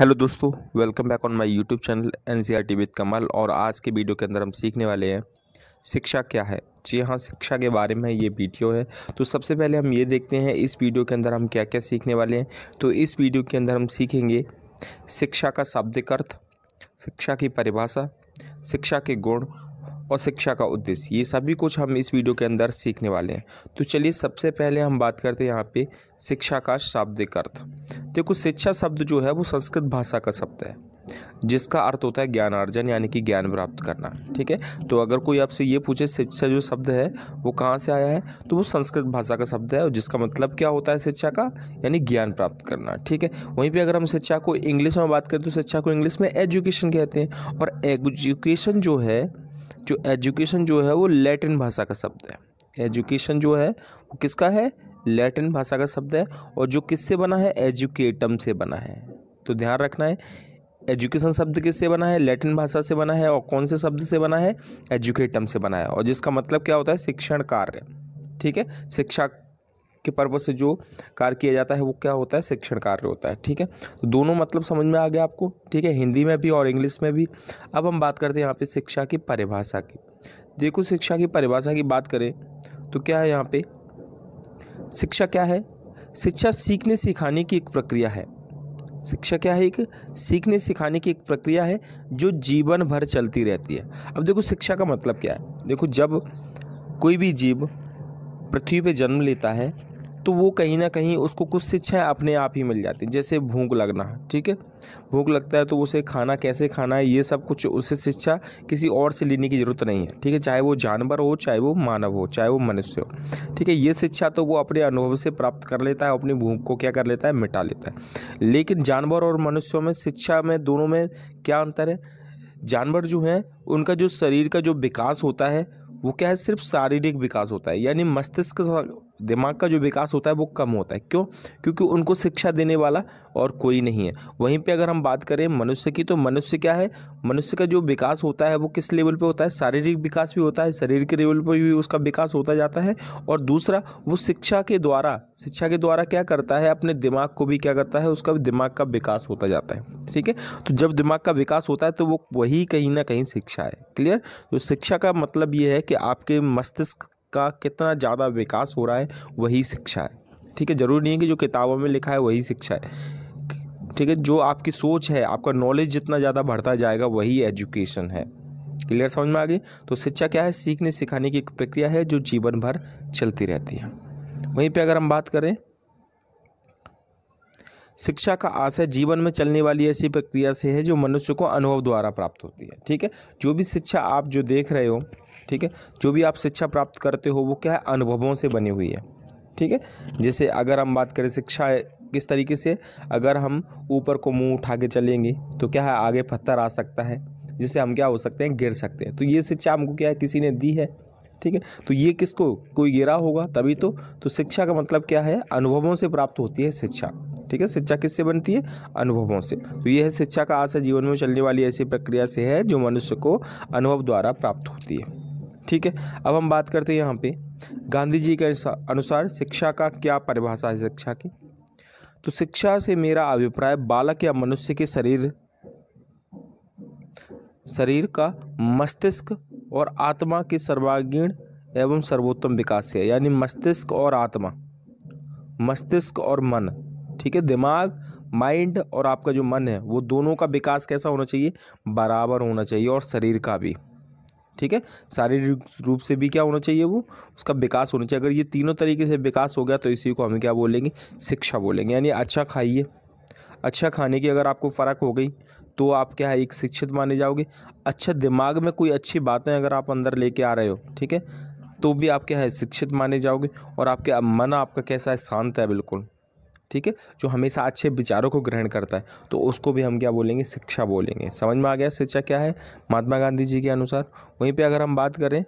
hello दोस्तों welcome back on my YouTube channel N C with Kamal और आज के वीडियो के अंदर हम सीखने वाले हैं शिक्षा क्या है जी हाँ शिक्षा के बारे में ये वीडियो है तो सबसे पहले हम ये देखते हैं इस वीडियो के अंदर हम क्या क्या सीखने वाले हैं तो इस वीडियो के अंदर हम सीखेंगे शिक्षा का शाब्दिक अर्थ शिक्षा की परिभाषा शिक्षा के गुण और शिक्षा का उद्देश्य ये सभी कुछ हम इस वीडियो के अंदर सीखने वाले हैं तो चलिए सबसे पहले हम बात करते हैं यहाँ पे शिक्षा का शाब्दिक अर्थ देखो शिक्षा शब्द जो है वो संस्कृत भाषा का शब्द है जिसका अर्थ होता है ज्ञान अर्जन यानी कि ज्ञान प्राप्त करना ठीक है तो अगर कोई आपसे ये पूछे शिक्षा जो शब्द है वो कहाँ से आया है तो वो संस्कृत भाषा का शब्द है और जिसका मतलब क्या होता है शिक्षा का यानी ज्ञान प्राप्त करना ठीक है वहीं पर अगर हम शिक्षा को इंग्लिश में बात करें तो शिक्षा को इंग्लिश में एजुकेशन कहते हैं और एजुकेशन जो है जो एजुकेशन जो है वो लैटिन भाषा का शब्द है एजुकेशन जो है वो किसका है लैटिन भाषा का शब्द है और जो किससे बना है एजुकेटम से बना है तो ध्यान रखना है एजुकेशन शब्द किससे बना है लैटिन भाषा से बना है और कौन से शब्द से बना है एजुकेटम से बना है और जिसका मतलब क्या होता है शिक्षण कार्य ठीक है शिक्षा के पर्पज़ से जो कार्य किया जाता है वो क्या होता है शिक्षण कार्य होता है ठीक है तो दोनों मतलब समझ में आ गया आपको ठीक है हिंदी में भी और इंग्लिश में भी अब हम बात करते हैं यहाँ पे शिक्षा की परिभाषा की देखो शिक्षा की परिभाषा की बात करें तो क्या है यहाँ पे शिक्षा क्या है शिक्षा सीखने सिखाने की एक प्रक्रिया है शिक्षा क्या है एक सीखने सिखाने की एक प्रक्रिया है जो जीवन भर चलती रहती है अब देखो शिक्षा का मतलब क्या है देखो जब कोई भी जीव पृथ्वी पे जन्म लेता है तो वो कहीं ना कहीं उसको कुछ शिक्षाएँ अपने आप ही मिल जाती जैसे भूख लगना ठीक है भूख लगता है तो उसे खाना कैसे खाना है ये सब कुछ उसे शिक्षा किसी और से लेने की ज़रूरत नहीं है ठीक है चाहे वो जानवर हो चाहे वो मानव हो चाहे वो मनुष्य हो ठीक है ये शिक्षा तो वो अपने अनुभव से प्राप्त कर लेता है अपनी भूख को क्या कर लेता है मिटा लेता है लेकिन जानवर और मनुष्यों में शिक्षा में दोनों में क्या अंतर है जानवर जो हैं उनका जो शरीर का जो विकास होता है वो क्या है सिर्फ शारीरिक विकास होता है यानी मस्तिष्क दिमाग का जो विकास होता है वो कम होता है क्यों क्योंकि उनको शिक्षा देने वाला और कोई नहीं है वहीं पे अगर हम बात करें मनुष्य की तो मनुष्य क्या है मनुष्य का जो विकास होता है वो किस लेवल पे होता है शारीरिक विकास भी होता है शरीर के लेवल पर भी उसका विकास होता जाता है और दूसरा वो शिक्षा के द्वारा शिक्षा के द्वारा क्या करता है अपने दिमाग को भी क्या करता है उसका दिमाग का विकास होता जाता है ठीक है तो जब दिमाग का विकास होता है तो वो वही कहीं ना कहीं शिक्षा है क्लियर तो शिक्षा का मतलब ये है कि आपके मस्तिष्क का कितना ज़्यादा विकास हो रहा है वही शिक्षा है ठीक है ज़रूरी नहीं है कि जो किताबों में लिखा है वही शिक्षा है ठीक है जो आपकी सोच है आपका नॉलेज जितना ज़्यादा बढ़ता जाएगा वही एजुकेशन है क्लियर समझ में आ गई तो शिक्षा क्या है सीखने सिखाने की एक प्रक्रिया है जो जीवन भर चलती रहती है वहीं पे अगर हम बात करें शिक्षा का आशय जीवन में चलने वाली ऐसी प्रक्रिया से है जो मनुष्य को अनुभव द्वारा प्राप्त होती है ठीक है जो भी शिक्षा आप जो देख रहे हो ठीक है जो भी आप शिक्षा प्राप्त करते हो वो क्या है अनुभवों से बनी हुई है ठीक है जैसे अगर हम बात करें शिक्षा किस तरीके से अगर हम ऊपर को मुंह उठा के चलेंगे तो क्या है आगे पत्थर आ सकता है जिससे हम क्या हो सकते हैं गिर सकते हैं तो ये शिक्षा हमको क्या है किसी ने दी है ठीक है तो ये किसको कोई गिरा होगा तभी तो तो शिक्षा का मतलब क्या है अनुभवों से प्राप्त होती है शिक्षा ठीक है शिक्षा किससे बनती है अनुभवों से तो यह है शिक्षा का आशा जीवन में चलने वाली ऐसी प्रक्रिया से है जो मनुष्य को अनुभव द्वारा प्राप्त होती है ठीक है अब हम बात करते हैं यहाँ पे गांधी जी के अनुसार शिक्षा का क्या परिभाषा है शिक्षा की तो शिक्षा से मेरा अभिप्राय बालक या मनुष्य के शरीर शरीर का मस्तिष्क और आत्मा के सर्वांगीण एवं सर्वोत्तम विकास से है यानी मस्तिष्क और आत्मा मस्तिष्क और मन ठीक है दिमाग माइंड और आपका जो मन है वो दोनों का विकास कैसा होना चाहिए बराबर होना चाहिए और शरीर का भी ठीक है शारीरिक रूप से भी क्या होना चाहिए वो उसका विकास होना चाहिए अगर ये तीनों तरीके से विकास हो गया तो इसी को हमें क्या बोलेंगे शिक्षा बोलेंगे यानी अच्छा खाइए अच्छा खाने की अगर आपको फ़र्क हो गई तो आप क्या है एक शिक्षित माने जाओगे अच्छा दिमाग में कोई अच्छी बातें अगर आप अंदर लेके आ रहे हो ठीक है तो भी आप क्या है शिक्षित माने जाओगे और आपके मन आपका कैसा है शांत है बिल्कुल ठीक है जो हमेशा अच्छे विचारों को ग्रहण करता है तो उसको भी हम क्या बोलेंगे शिक्षा बोलेंगे समझ में आ गया शिक्षा क्या है महात्मा गांधी जी के अनुसार वहीं पे अगर हम बात करें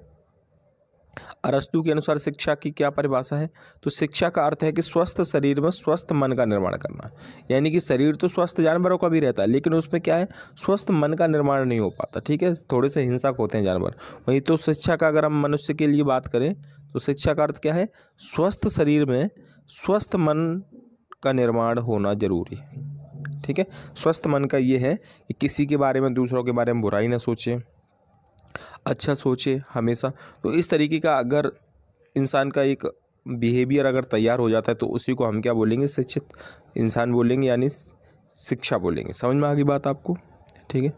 अरस्तु के अनुसार शिक्षा की क्या परिभाषा है तो शिक्षा का अर्थ है कि स्वस्थ शरीर में स्वस्थ मन का निर्माण करना यानी कि शरीर तो स्वस्थ जानवरों का भी रहता है लेकिन उसमें क्या है स्वस्थ मन का निर्माण नहीं हो पाता ठीक है थोड़े से हिंसक होते हैं जानवर वहीं तो शिक्षा का अगर हम मनुष्य के लिए बात करें तो शिक्षा का अर्थ क्या है स्वस्थ शरीर में स्वस्थ मन का निर्माण होना जरूरी है ठीक है स्वस्थ मन का ये है कि किसी के बारे में दूसरों के बारे में बुराई ना सोचे अच्छा सोचे हमेशा तो इस तरीके का अगर इंसान का एक बिहेवियर अगर तैयार हो जाता है तो उसी को हम क्या बोलेंगे शिक्षित इंसान बोलेंगे यानी शिक्षा बोलेंगे समझ में आ गई बात आपको ठीक है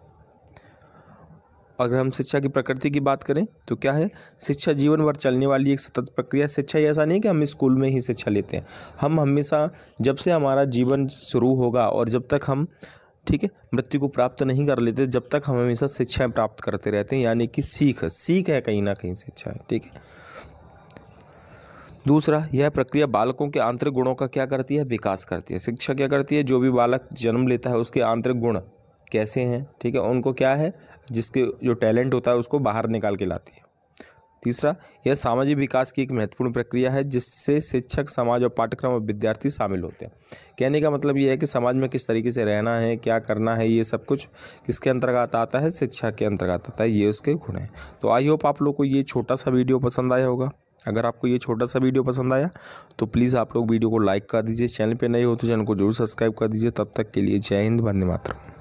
अगर हम शिक्षा की प्रकृति की बात करें तो क्या है शिक्षा जीवन भर चलने वाली एक सतत प्रक्रिया शिक्षा ऐसा नहीं कि हम स्कूल में ही शिक्षा लेते हैं हम हमेशा जब से हमारा जीवन शुरू होगा और जब तक हम ठीक है मृत्यु को प्राप्त नहीं कर लेते जब तक हम हमेशा शिक्षाएँ प्राप्त करते रहते हैं यानी कि सीख सीख है कहीं ना कहीं शिक्षा है ठीक है दूसरा यह प्रक्रिया बालकों के आंतरिक गुणों का क्या करती है विकास करती है शिक्षा क्या करती है जो भी बालक जन्म लेता है उसके आंतरिक गुण कैसे हैं ठीक है उनको क्या है जिसके जो टैलेंट होता है उसको बाहर निकाल के लाती है तीसरा यह सामाजिक विकास की एक महत्वपूर्ण प्रक्रिया है जिससे शिक्षक समाज और पाठ्यक्रम और विद्यार्थी शामिल होते हैं कहने का मतलब ये है कि समाज में किस तरीके से रहना है क्या करना है ये सब कुछ किसके अंतर्गत आता है शिक्षा के अंतर्गत आता है ये उसके गुण हैं तो आई होप आप लोग को ये छोटा सा वीडियो पसंद आया होगा अगर आपको ये छोटा सा वीडियो पसंद आया तो प्लीज़ आप लोग वीडियो को लाइक कर दीजिए चैनल पर नए हो तो चैनल को जरूर सब्सक्राइब कर दीजिए तब तक के लिए जय हिंद वंदे मातरम